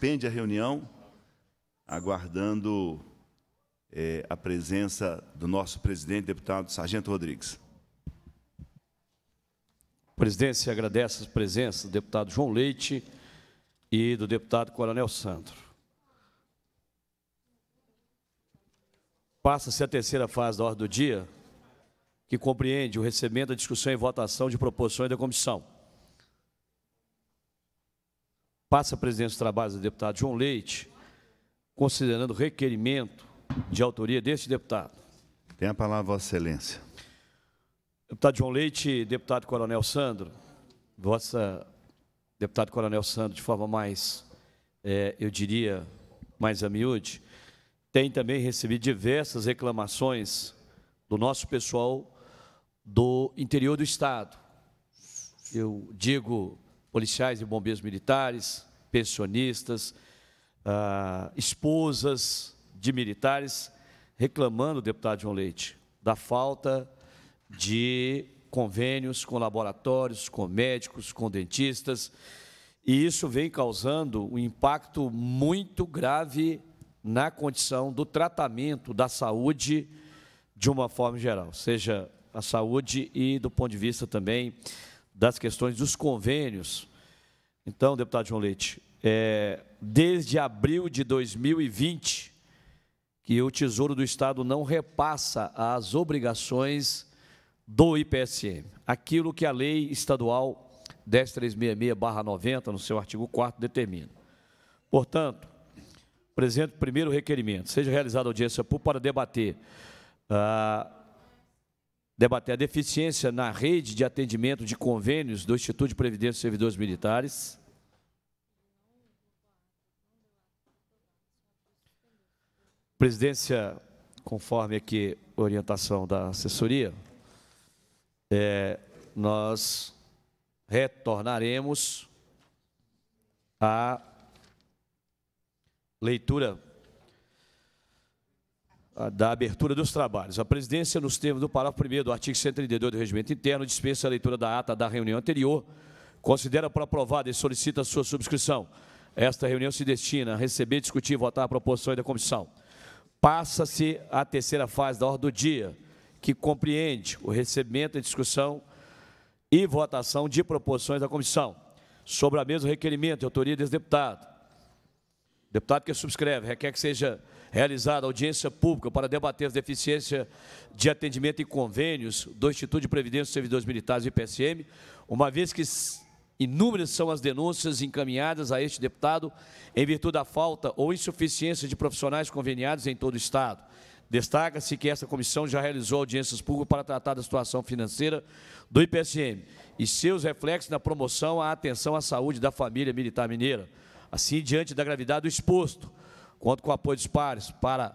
suspende a reunião, aguardando é, a presença do nosso presidente, deputado Sargento Rodrigues. Presidência agradece as presenças do deputado João Leite e do deputado Coronel Sandro. Passa-se a terceira fase da ordem do dia, que compreende o recebimento, a discussão e votação de proposições da comissão passa a presidência dos trabalhos do deputado João Leite, considerando o requerimento de autoria deste deputado. Tem a palavra, Vossa Excelência. Deputado João Leite, deputado Coronel Sandro, Vossa deputado Coronel Sandro, de forma mais, é, eu diria, mais amiúde, tem também recebido diversas reclamações do nosso pessoal do interior do Estado. Eu digo policiais e bombeiros militares, pensionistas, ah, esposas de militares, reclamando, deputado João Leite, da falta de convênios com laboratórios, com médicos, com dentistas, e isso vem causando um impacto muito grave na condição do tratamento da saúde de uma forma geral, seja a saúde e do ponto de vista também das questões dos convênios então, deputado João Leite, é, desde abril de 2020, que o Tesouro do Estado não repassa as obrigações do IPSM. Aquilo que a lei estadual 10366-90, no seu artigo 4, determina. Portanto, apresento o primeiro requerimento. Seja realizada audiência pública para debater ah, debater a deficiência na rede de atendimento de convênios do Instituto de Previdência dos Servidores Militares. Presidência, conforme aqui orientação da assessoria, é, nós retornaremos à leitura da abertura dos trabalhos. A presidência, nos termos do parágrafo 1 do artigo 132 do Regimento Interno, dispensa a leitura da ata da reunião anterior, considera por aprovada e solicita a sua subscrição. Esta reunião se destina a receber, discutir e votar a proposição da comissão. Passa-se a terceira fase da ordem do dia, que compreende o recebimento e discussão e votação de proposições da comissão. Sobre a mesma requerimento e autoria desse deputado. Deputado que subscreve, requer que seja realizada audiência pública para debater as deficiências de atendimento e convênios do Instituto de Previdência dos Servidores Militares, IPSM, uma vez que inúmeras são as denúncias encaminhadas a este deputado em virtude da falta ou insuficiência de profissionais conveniados em todo o Estado. Destaca-se que essa comissão já realizou audiências públicas para tratar da situação financeira do IPSM e seus reflexos na promoção à atenção à saúde da família militar mineira. Assim, diante da gravidade do exposto, Conto com o apoio dos pares para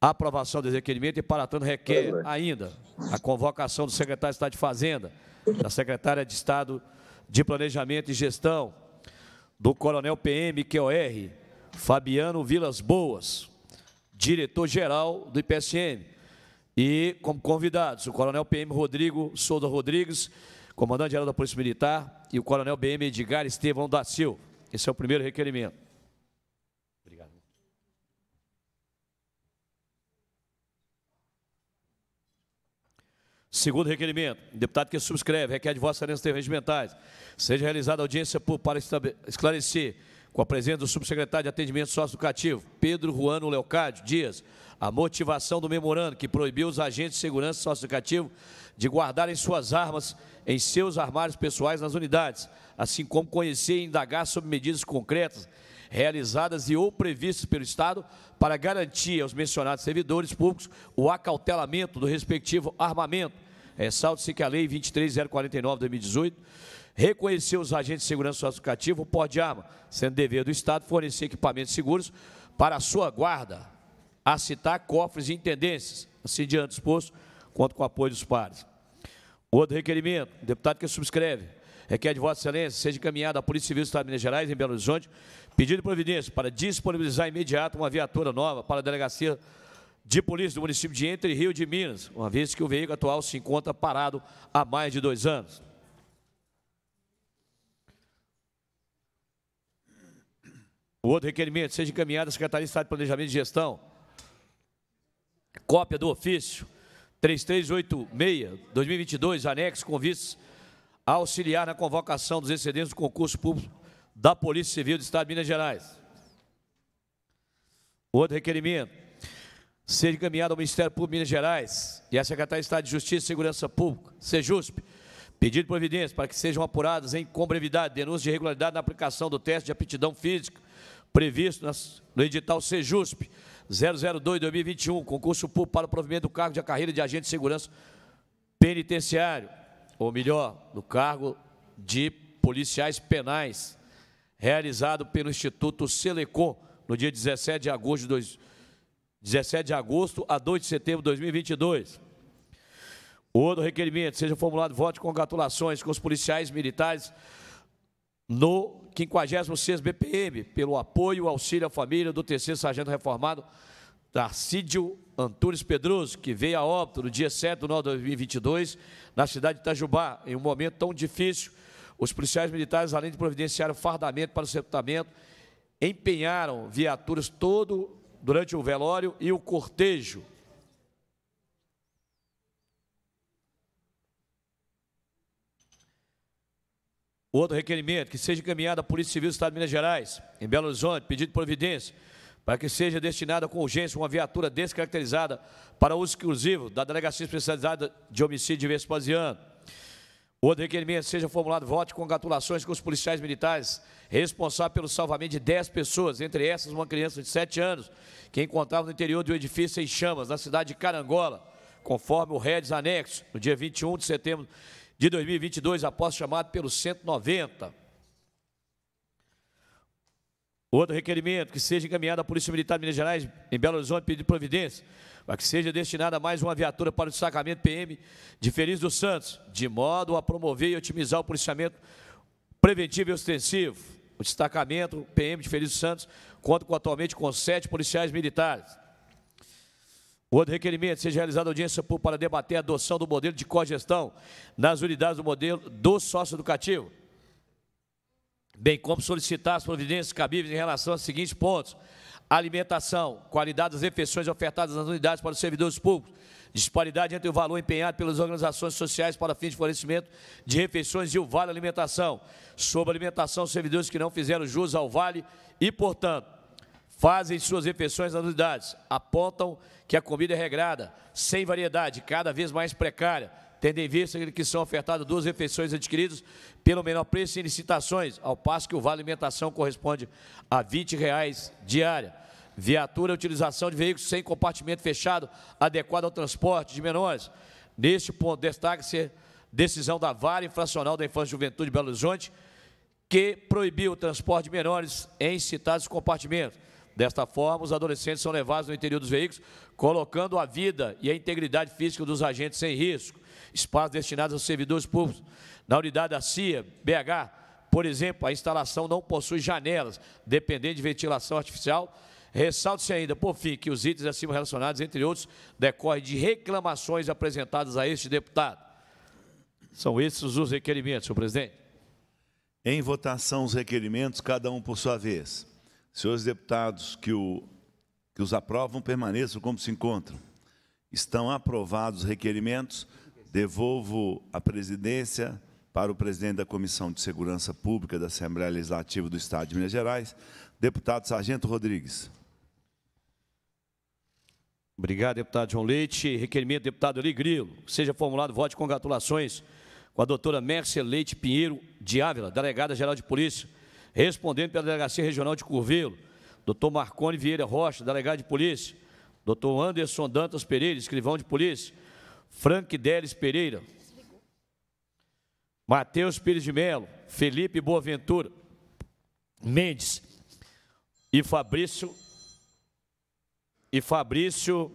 a aprovação do requerimento e, para tanto, requer é. ainda a convocação do secretário de Estado de Fazenda, da secretária de Estado de Planejamento e Gestão, do coronel PM QR, Fabiano Vilas Boas, diretor-geral do IPSM, e como convidados o coronel PM Rodrigo Souza Rodrigues, comandante-geral da Polícia Militar, e o coronel BM Edgar Estevão da Silva. Esse é o primeiro requerimento. Segundo requerimento, deputado que subscreve, requer de Vossa Excelência termos regimentais, seja realizada audiência por, para esclarecer, com a presença do subsecretário de Atendimento Socioeducativo, Pedro Juano Leocádio Dias, a motivação do memorando que proibiu os agentes de segurança socioeducativo de guardarem suas armas em seus armários pessoais nas unidades, assim como conhecer e indagar sobre medidas concretas realizadas e ou previstas pelo Estado para garantir aos mencionados servidores públicos o acautelamento do respectivo armamento. É, salto se que a Lei 23049 de 2018 reconheceu os agentes de segurança educativa o porte de arma, sendo dever do Estado fornecer equipamentos seguros para a sua guarda, a citar cofres e intendências, assim diante exposto, quanto com o apoio dos pares. Outro requerimento, deputado que subscreve, Requer é é de Vossa Excelência seja encaminhada à Polícia Civil do Estado de Minas Gerais, em Belo Horizonte, pedido providência para disponibilizar imediato uma viatura nova para a delegacia de polícia do município de Entre Rio de Minas, uma vez que o veículo atual se encontra parado há mais de dois anos. O outro requerimento seja encaminhado à Secretaria de Estado de Planejamento e Gestão. Cópia do ofício 3386-2022, anexo com vice a auxiliar na convocação dos excedentes do concurso público da Polícia Civil do Estado de Minas Gerais. Outro requerimento. Ser encaminhado ao Ministério Público de Minas Gerais e à Secretaria de Estado de Justiça e Segurança Pública, SEJUSP, pedido de providência para que sejam apuradas em com brevidade denúncias de irregularidade na aplicação do teste de aptidão física previsto no edital SEJUSP 002-2021, concurso público para o provimento do cargo de carreira de agente de segurança penitenciário ou melhor, no cargo de policiais penais, realizado pelo Instituto Selecom no dia 17 de agosto de, 17 de agosto a 2 de setembro de 2022. Outro requerimento, seja formulado voto de congratulações com os policiais militares no 56º BPM, pelo apoio e auxílio à família do terceiro sargento reformado Tarcídio Antunes Pedroso, que veio a óbito no dia 7 de nove de 2022, na cidade de Itajubá, em um momento tão difícil. Os policiais militares, além de providenciar o fardamento para o sepultamento, empenharam viaturas todo durante o velório e o cortejo. Outro requerimento, que seja encaminhado à Polícia Civil do Estado de Minas Gerais, em Belo Horizonte, pedido de providência para que seja destinada com urgência uma viatura descaracterizada para uso exclusivo da Delegacia Especializada de Homicídio de Vespasiano. Outro requerimento seja formulado voto com congratulações com os policiais militares responsáveis pelo salvamento de 10 pessoas, entre essas uma criança de 7 anos, que encontrava no interior de um edifício em chamas, na cidade de Carangola, conforme o REDS anexo, no dia 21 de setembro de 2022, após chamado pelo 190. Outro requerimento, que seja encaminhado à Polícia Militar de Minas Gerais, em Belo Horizonte, pedido providência, para que seja destinada mais uma viatura para o destacamento PM de Feliz dos Santos, de modo a promover e otimizar o policiamento preventivo e ostensivo. O destacamento PM de Feliz dos Santos conta com, atualmente com sete policiais militares. Outro requerimento, seja realizada audiência para debater a adoção do modelo de cogestão nas unidades do modelo do sócio educativo bem como solicitar as providências cabíveis em relação aos seguintes pontos: alimentação, qualidade das refeições ofertadas nas unidades para os servidores públicos, disparidade entre o valor empenhado pelas organizações sociais para fins de fornecimento de refeições e o vale alimentação, sobre alimentação os servidores que não fizeram jus ao vale e, portanto, fazem suas refeições nas unidades, apontam que a comida é regrada, sem variedade, cada vez mais precária, tendo em vista que são ofertadas duas refeições adquiridas pelo menor preço em licitações, ao passo que o vale alimentação corresponde a R$ 20 diária. Viatura, utilização de veículos sem compartimento fechado, adequado ao transporte de menores. Neste ponto, destaca-se decisão da Vara Infracional da Infância e Juventude de Belo Horizonte, que proibiu o transporte de menores em citados compartimentos Desta forma, os adolescentes são levados no interior dos veículos, colocando a vida e a integridade física dos agentes em risco. Espaços destinados aos servidores públicos. Na unidade da CIA, BH, por exemplo, a instalação não possui janelas, dependendo de ventilação artificial. ressalte se ainda, por fim, que os itens acima relacionados, entre outros, decorrem de reclamações apresentadas a este deputado. São esses os requerimentos, senhor presidente. Em votação, os requerimentos, cada um por sua vez. Senhores deputados que, o, que os aprovam, permaneçam como se encontram. Estão aprovados os requerimentos. Devolvo a presidência para o presidente da Comissão de Segurança Pública da Assembleia Legislativa do Estado de Minas Gerais, deputado Sargento Rodrigues. Obrigado, deputado João Leite. Requerimento, deputado Eli Grilo. Seja formulado voto de congratulações com a doutora Mércia Leite Pinheiro de Ávila, delegada-geral de Polícia, Respondendo pela Delegacia Regional de Curvelo, doutor Marcone Vieira Rocha, delegado de polícia, doutor Anderson Dantas Pereira, escrivão de polícia, Frank Deles Pereira, Matheus Pires de Melo, Felipe Boaventura, Mendes e Fabrício e Fabrício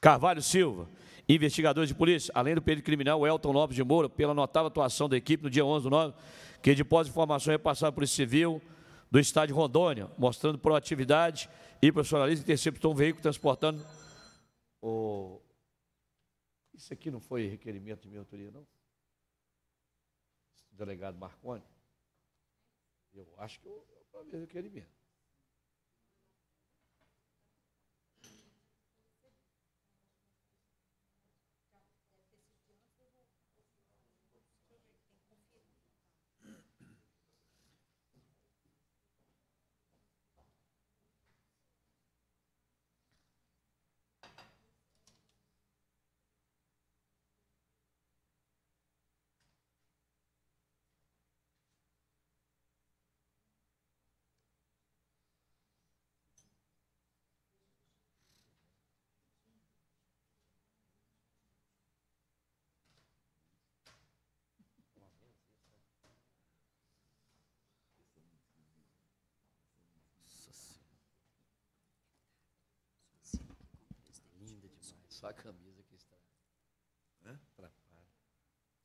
Carvalho Silva, investigadores de polícia, além do perito criminal Elton Lopes de Moura, pela notável atuação da equipe no dia 11 do 9 que depois de formação é passado por civil do estado de Rondônia, mostrando proatividade e profissionalismo, interceptou um veículo transportando o... Isso aqui não foi requerimento de minha autoria, não? Delegado Marconi? Eu acho que eu, eu, eu requerimento. só a camisa que está. Hã? Atrapalha.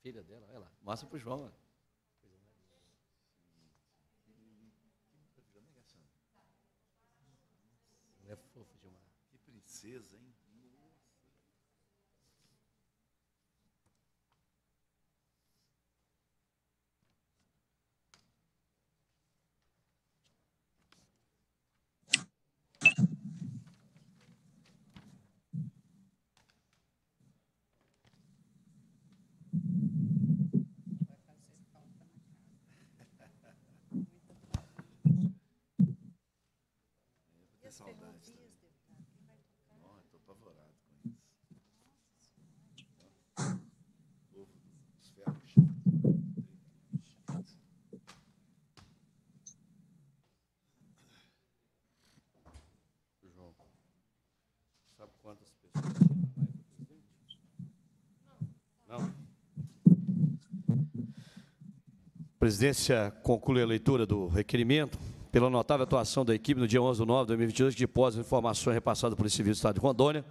Filha dela, olha lá. Mostra para o João. Ó. Não é fofo uma Que princesa, hein? saudade. estou apavorado com isso. dos ferros. João, sabe quantas pessoas Não. A presidência conclui a leitura do requerimento pela notável atuação da equipe no dia 11 de nove de 2022, que depósito de informações é repassadas pelo Serviço do Estado de Rondônia,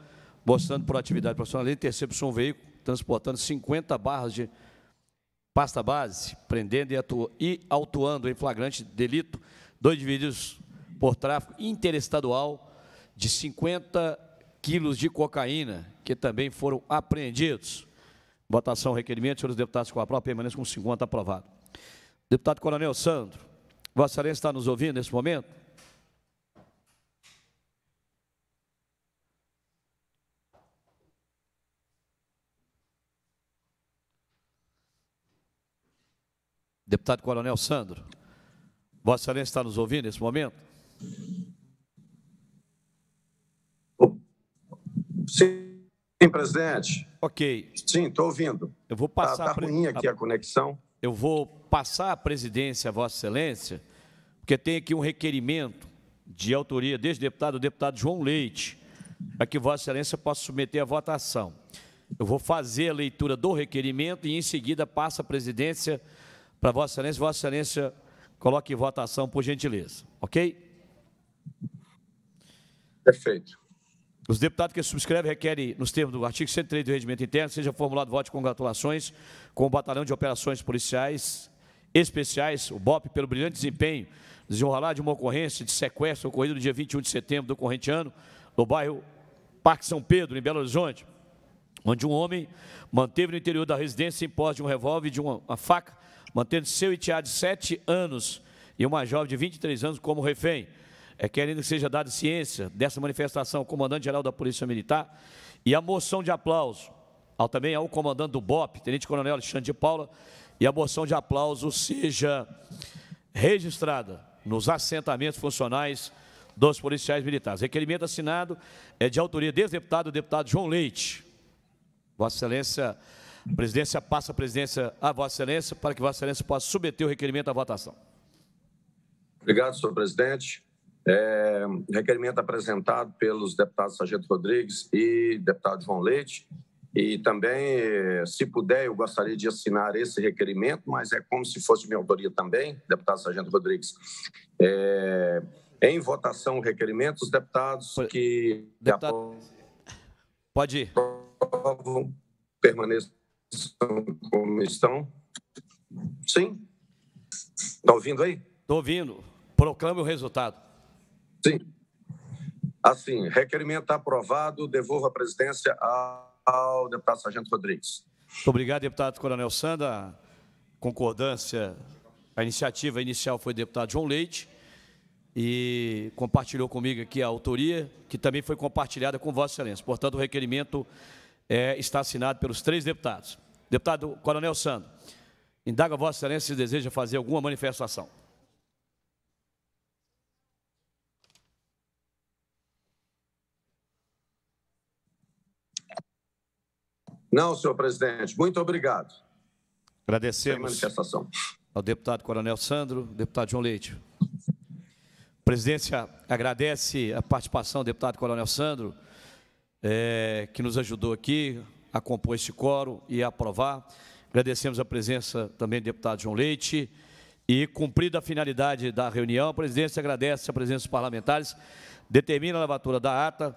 mostrando por atividade profissional, intercepção um veículo transportando 50 barras de pasta base, prendendo e, atu e autuando em flagrante delito dois indivíduos por tráfico interestadual de 50 quilos de cocaína, que também foram apreendidos. Votação, requerimento, senhores deputados, com a prova, permaneça com 50 aprovado. Deputado Coronel Sandro. Vossa Excelência está nos ouvindo nesse momento? Deputado Coronel Sandro, Vossa Excelência está nos ouvindo nesse momento? Sim, presidente. Ok. Sim, estou ouvindo. Eu vou passar. Está tá, tá ruim aqui a, a conexão eu vou passar a presidência a Vossa Excelência, porque tem aqui um requerimento de autoria deste deputado, o deputado João Leite, para que Vossa Excelência possa submeter à votação. Eu vou fazer a leitura do requerimento e, em seguida, passa a presidência para Vossa Excelência. Vossa Excelência coloque em votação, por gentileza. Ok? Perfeito. Os deputados que subscrevem requerem, nos termos do artigo 103 do Regimento Interno, seja formulado voto de congratulações com o Batalhão de Operações Policiais Especiais, o BOP, pelo brilhante desempenho desenrolar de uma ocorrência de sequestro ocorrido no dia 21 de setembro do corrente ano, no bairro Parque São Pedro, em Belo Horizonte, onde um homem manteve no interior da residência em posse de um revólver e de uma, uma faca, mantendo seu enteado de 7 anos e uma jovem de 23 anos como refém é, querendo que seja dada ciência dessa manifestação ao comandante-geral da Polícia Militar e a moção de aplauso ao, também ao comandante do BOP, tenente-coronel Alexandre de Paula, e a moção de aplauso seja registrada nos assentamentos funcionais dos policiais militares. Requerimento assinado é de autoria desse deputado, o deputado João Leite. Vossa Excelência, a presidência passa a presidência a Vossa Excelência para que Vossa Excelência possa submeter o requerimento à votação. Obrigado, senhor presidente é, requerimento apresentado pelos deputados Sargento Rodrigues e deputado João Leite. E também, eh, se puder, eu gostaria de assinar esse requerimento, mas é como se fosse minha autoria também, deputado Sargento Rodrigues. É, em votação requerimento, os deputados que deputado... Pode ir. permaneçam como estão. Sim? Está ouvindo aí? Estou ouvindo. Proclame o resultado. Sim. Assim, requerimento aprovado, devolvo a presidência ao deputado Sargento Rodrigues. Muito obrigado, deputado Coronel Sanda. Concordância, a iniciativa inicial foi do deputado João Leite e compartilhou comigo aqui a autoria, que também foi compartilhada com Vossa Excelência. Portanto, o requerimento é, está assinado pelos três deputados. Deputado Coronel Sando, indaga Vossa Excelência se deseja fazer alguma manifestação. Não, senhor presidente. Muito obrigado. Agradecemos ao deputado Coronel Sandro, deputado João Leite. A presidência agradece a participação do deputado Coronel Sandro, é, que nos ajudou aqui a compor este coro e a aprovar. Agradecemos a presença também do deputado João Leite. E, cumprida a finalidade da reunião, a presidência agradece a presença dos parlamentares, determina a lavatura da ata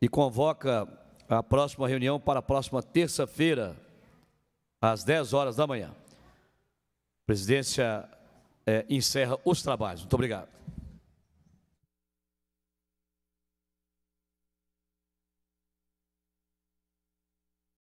e convoca a próxima reunião para a próxima terça-feira, às 10 horas da manhã. A presidência é, encerra os trabalhos. Muito obrigado.